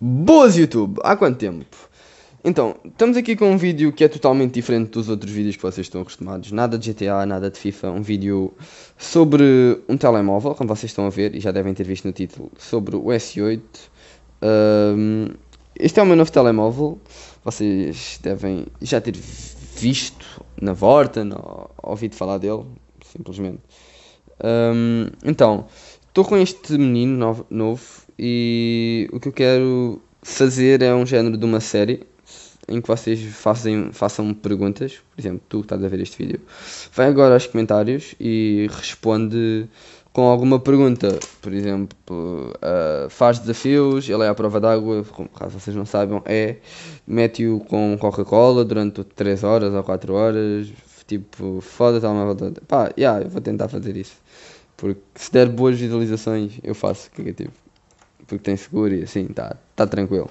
Boas YouTube! Há quanto tempo? Então, estamos aqui com um vídeo que é totalmente diferente dos outros vídeos que vocês estão acostumados. Nada de GTA, nada de FIFA. Um vídeo sobre um telemóvel, como vocês estão a ver e já devem ter visto no título, sobre o S8. Um, este é o meu novo telemóvel. Vocês devem já ter visto na Vorten, ou ouvido falar dele, simplesmente. Um, então, estou com este menino novo, novo e o que eu quero fazer é um género de uma série em que vocês fazem, façam perguntas. Por exemplo, tu que estás a ver este vídeo, vai agora aos comentários e responde com alguma pergunta. Por exemplo, uh, faz desafios, ele é à prova d'água, caso vocês não saibam, é. Mete-o com Coca-Cola durante 3 horas ou 4 horas. Tipo, foda-se tá uma volta. Pá, yeah, vou tentar fazer isso. Porque se der boas visualizações, eu faço é tipo, Porque tem seguro e assim, está tá tranquilo.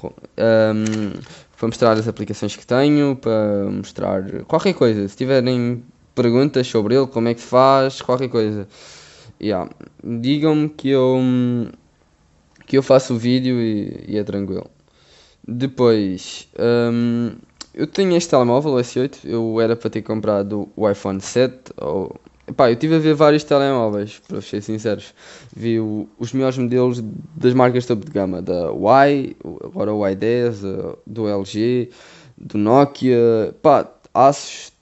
Um, para mostrar as aplicações que tenho, para mostrar qualquer coisa. Se tiverem perguntas sobre ele, como é que se faz, qualquer coisa. Yeah. Digam-me que eu, que eu faço o vídeo e, e é tranquilo. Depois, um, eu tenho este telemóvel, S8. Eu era para ter comprado o iPhone 7 ou Pá, eu estive a ver vários telemóveis, para ser sinceros. Vi o, os melhores modelos das marcas topo de gama, da Y, agora o Y10, do LG, do Nokia, pá, Asus,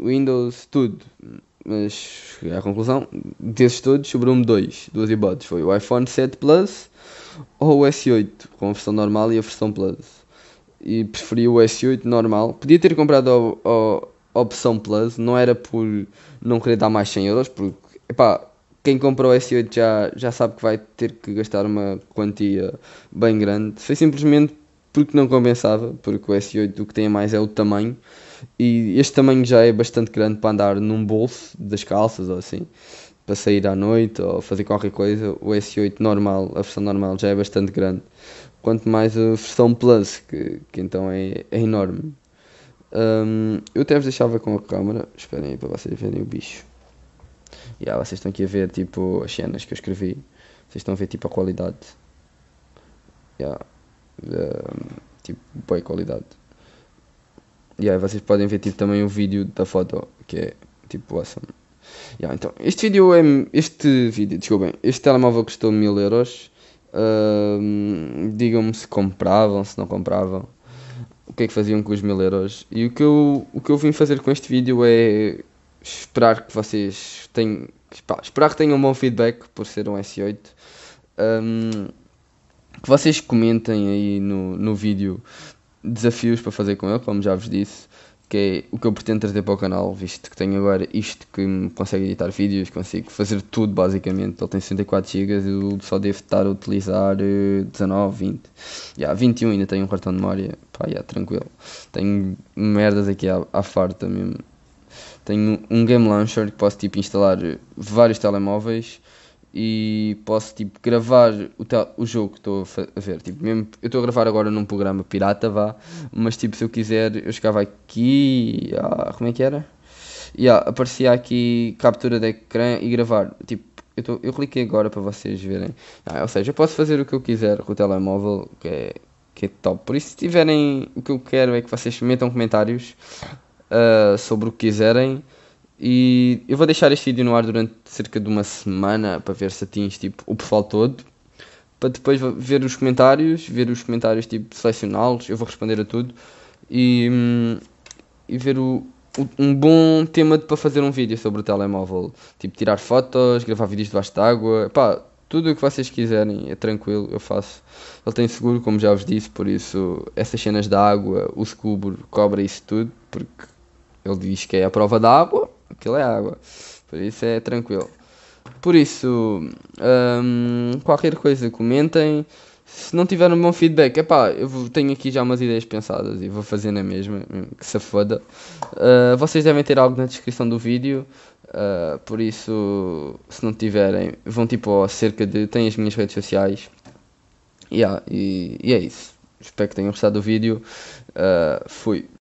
Windows, tudo. Mas a conclusão desses todos sobrou-me dois, duas hipóteses. Foi o iPhone 7 Plus ou o S8, com a versão normal e a versão Plus. E preferi o S8 normal. Podia ter comprado o, opção Plus, não era por não querer dar mais 100 euros, porque epá, quem comprou o S8 já, já sabe que vai ter que gastar uma quantia bem grande. Foi simplesmente porque não compensava, porque o S8 o que tem a mais é o tamanho, e este tamanho já é bastante grande para andar num bolso das calças ou assim, para sair à noite ou fazer qualquer coisa. O S8 normal, a versão normal já é bastante grande, quanto mais a versão Plus, que, que então é, é enorme. Um, eu até vos deixava com a câmera. Esperem aí para vocês verem o bicho. E yeah, vocês estão aqui a ver tipo as cenas que eu escrevi. Vocês estão a ver tipo a qualidade. Yeah. Um, tipo, boa qualidade. E yeah, aí vocês podem ver tipo também o vídeo da foto, que é tipo awesome. Yeah, então, este vídeo é. Este vídeo, desculpem. Este telemóvel custou mil euros. Um, Digam-me se compravam, se não compravam que é que faziam com os mil euros. E o que, eu, o que eu vim fazer com este vídeo é esperar que vocês tenham. esperar que tenham um bom feedback por ser um S8. Um, que vocês comentem aí no, no vídeo desafios para fazer com ele, como já vos disse, que é o que eu pretendo trazer para o canal, visto que tenho agora isto que me consegue editar vídeos, consigo fazer tudo basicamente. Ele tem 64 GB, eu só devo estar a utilizar 19, eh, 20. e yeah, 21 ainda tenho um cartão de memória, pá, yeah, tranquilo. Tenho merdas aqui à, à farta mesmo. Tenho um game launcher que posso tipo instalar vários telemóveis e posso tipo gravar o, o jogo que estou a ver. Tipo, mesmo, eu estou a gravar agora num programa pirata, vá, mas tipo, se eu quiser, eu chegava aqui. Ah, como é que era? Yeah, aparecia aqui captura de ecrã e gravar. Tipo, eu, tô, eu cliquei agora para vocês verem. Ah, ou seja, eu posso fazer o que eu quiser com o telemóvel, que é que é top. Por isso, se tiverem, o que eu quero é que vocês metam comentários uh, sobre o que quiserem. E eu vou deixar este vídeo no ar durante cerca de uma semana para ver se atinge tipo, o pessoal todo. Para depois ver os comentários, ver os comentários tipo selecioná-los, eu vou responder a tudo. E, hum, e ver o, o, um bom tema para fazer um vídeo sobre o telemóvel. Tipo tirar fotos, gravar vídeos debaixo d'água. Pá, tudo o que vocês quiserem é tranquilo, eu faço. Ele tem seguro, como já vos disse, por isso essas cenas da água, o scubo cobra isso tudo, porque ele diz que é a prova da água, aquilo é água. Por isso é tranquilo. Por isso, hum, qualquer coisa comentem se não tiver um bom feedback, é pá, eu tenho aqui já umas ideias pensadas e vou fazer na mesma, hum, que se foda. Uh, vocês devem ter algo na descrição do vídeo, uh, por isso, se não tiverem, vão tipo acerca de. têm as minhas redes sociais. Yeah, e, e é isso. Espero que tenham gostado do vídeo. Uh, fui.